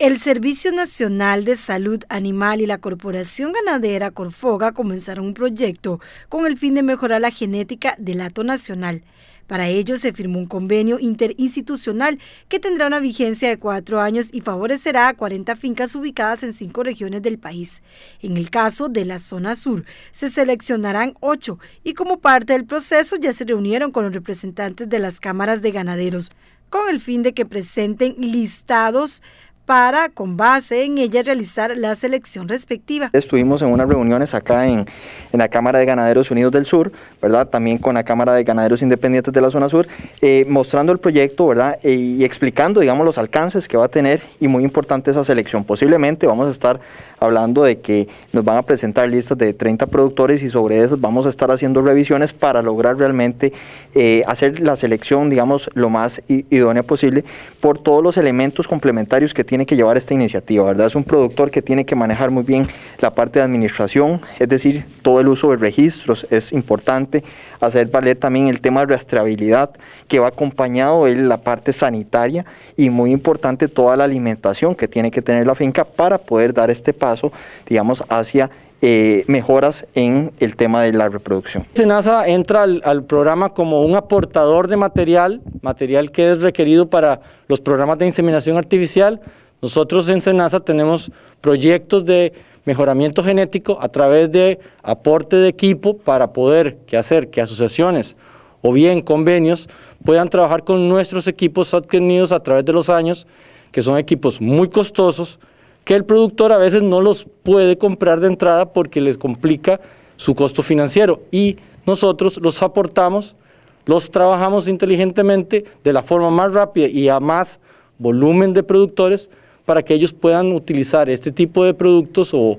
El Servicio Nacional de Salud Animal y la Corporación Ganadera Corfoga comenzaron un proyecto con el fin de mejorar la genética del lato nacional. Para ello se firmó un convenio interinstitucional que tendrá una vigencia de cuatro años y favorecerá a 40 fincas ubicadas en cinco regiones del país. En el caso de la zona sur, se seleccionarán ocho y como parte del proceso ya se reunieron con los representantes de las cámaras de ganaderos con el fin de que presenten listados para, con base en ella, realizar la selección respectiva. Estuvimos en unas reuniones acá en, la Cámara de Ganaderos Unidos del Sur, ¿verdad? También con la Cámara de Ganaderos Independientes de la Zona Sur, eh, mostrando el proyecto, ¿verdad? E, y explicando, digamos, los alcances que va a tener y muy importante esa selección. Posiblemente vamos a estar hablando de que nos van a presentar listas de 30 productores y sobre esas vamos a estar haciendo revisiones para lograr realmente eh, hacer la selección, digamos, lo más idónea posible por todos los elementos complementarios que tiene que llevar esta iniciativa, ¿verdad? Es un productor que tiene que manejar muy bien la parte de administración, es decir, todo el uso de registros es importante, hacer valer también el tema de rastreabilidad que va acompañado de la parte sanitaria y muy importante toda la alimentación que tiene que tener la finca para poder dar este paso, digamos, hacia eh, mejoras en el tema de la reproducción. SENASA entra al, programa como un aportador de material, material que es requerido para los programas de inseminación artificial, nosotros en SENASA tenemos proyectos de mejoramiento genético a través de aporte de equipo para poder que hacer que asociaciones o bien convenios puedan trabajar con nuestros equipos adquiridos a través de los años, que son equipos muy costosos, que el productor a veces no los puede comprar de entrada porque les complica su costo financiero y nosotros los aportamos, los trabajamos inteligentemente de la forma más rápida y a más volumen de productores para que ellos puedan utilizar este tipo de productos o,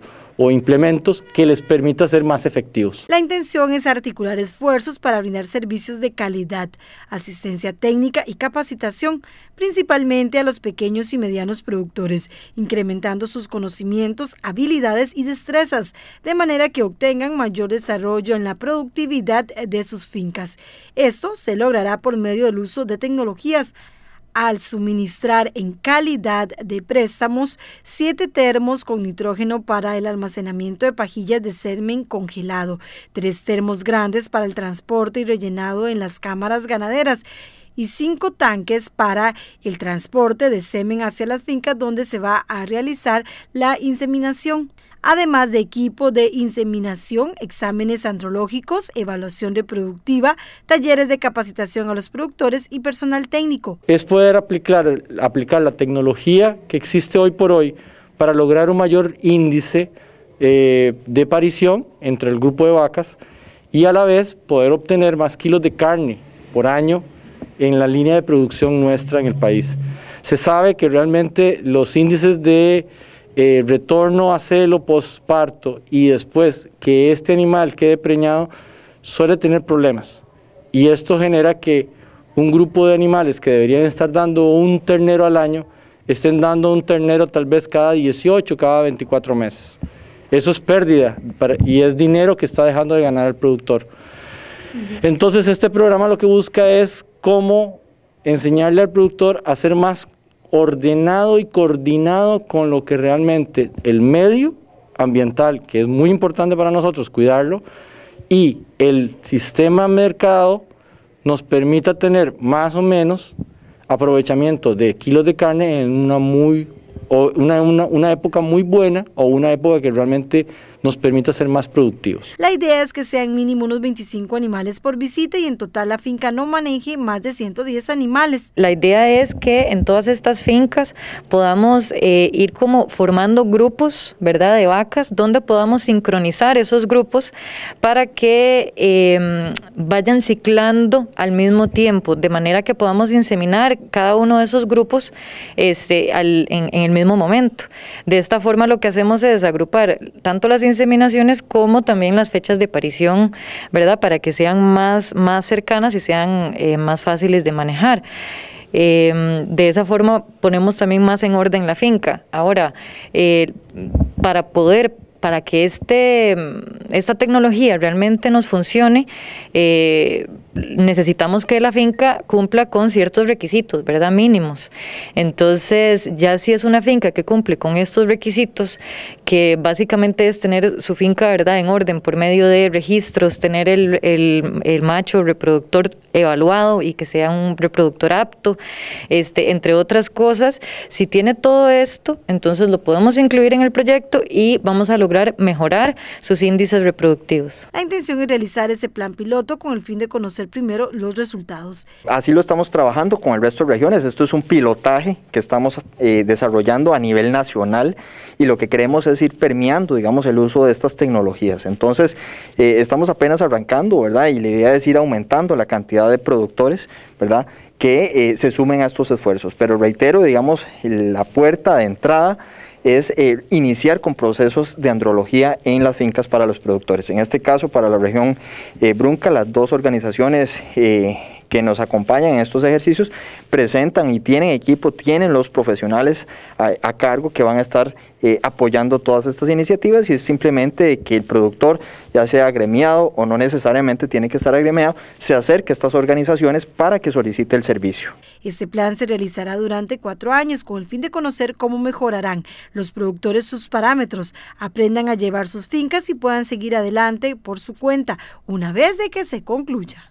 implementos que les permita ser más efectivos. La intención es articular esfuerzos para brindar servicios de calidad, asistencia técnica y capacitación, principalmente a los pequeños y medianos productores, incrementando sus conocimientos, habilidades y destrezas, de manera que obtengan mayor desarrollo en la productividad de sus fincas. Esto se logrará por medio del uso de tecnologías al suministrar en calidad de préstamos siete termos con nitrógeno para el almacenamiento de pajillas de semen congelado, tres termos grandes para el transporte y rellenado en las cámaras ganaderas y cinco tanques para el transporte de semen hacia las fincas donde se va a realizar la inseminación además de equipo de inseminación, exámenes andrológicos, evaluación reproductiva, talleres de capacitación a los productores y personal técnico. Es poder aplicar, aplicar la tecnología que existe hoy por hoy para lograr un mayor índice eh, de parición entre el grupo de vacas y a la vez poder obtener más kilos de carne por año en la línea de producción nuestra en el país. Se sabe que realmente los índices de eh, retorno a celo postparto y después que este animal quede preñado, suele tener problemas. Y esto genera que un grupo de animales que deberían estar dando un ternero al año, estén dando un ternero tal vez cada 18, cada 24 meses. Eso es pérdida y es dinero que está dejando de ganar el productor. Entonces este programa lo que busca es cómo enseñarle al productor a ser más ordenado y coordinado con lo que realmente el medio ambiental, que es muy importante para nosotros cuidarlo, y el sistema mercado nos permita tener más o menos aprovechamiento de kilos de carne en una muy una, época muy buena o una época que realmente nos permita ser más productivos. La idea es que sean mínimo unos 25 animales por visita y en total la finca no maneje más de 110 animales. La idea es que en todas estas fincas podamos eh, ir como formando grupos, ¿verdad?, de vacas, donde podamos sincronizar esos grupos para que em, vayan ciclando al mismo tiempo, de manera que podamos inseminar cada uno de esos grupos este, al, en, en el momento. De esta forma lo que hacemos es agrupar tanto las inseminaciones como también las fechas de aparición ¿verdad? Para que sean más, más cercanas y sean eh, más fáciles de manejar. Em, de esa forma ponemos también más en orden la finca. Ahora, eh, para poder, para que este esta tecnología realmente nos funcione, eh, necesitamos que la finca cumpla con ciertos requisitos, ¿verdad? Mínimos. Entonces, ya si es una finca que cumple con estos requisitos, que básicamente es tener su finca, ¿verdad?, en orden por medio de registros, tener el, el macho reproductor evaluado y que sea un reproductor apto, este, entre otras cosas. Si tiene todo esto, entonces lo podemos incluir en el proyecto y vamos a lograr mejorar sus índices reproductivos. La intención es realizar ese plan piloto con el fin de conocer primero los resultados. Así lo estamos trabajando con el resto de regiones. Esto es un pilotaje que estamos eh, desarrollando a nivel nacional y lo que queremos es ir permeando, digamos, el uso de estas tecnologías. Entonces, eh, estamos apenas arrancando, ¿verdad? Y la idea es ir aumentando la cantidad de productores, ¿verdad? que eh, se sumen a estos esfuerzos. Pero reitero, digamos, la puerta de entrada es eh, iniciar con procesos de andrología en las fincas para los productores. En este caso, para la región eh, Brunca, las dos organizaciones eh, que nos acompañan en estos ejercicios presentan y tienen equipo, tienen los profesionales a, cargo que van a estar eh, apoyando todas estas iniciativas y es simplemente que el productor, ya sea agremiado o no necesariamente tiene que estar agremiado, se acerque a estas organizaciones para que solicite el servicio. Este plan se realizará durante cuatro años con el fin de conocer cómo mejorarán los productores sus parámetros, aprendan a llevar sus fincas y puedan seguir adelante por su cuenta una vez de que se concluya.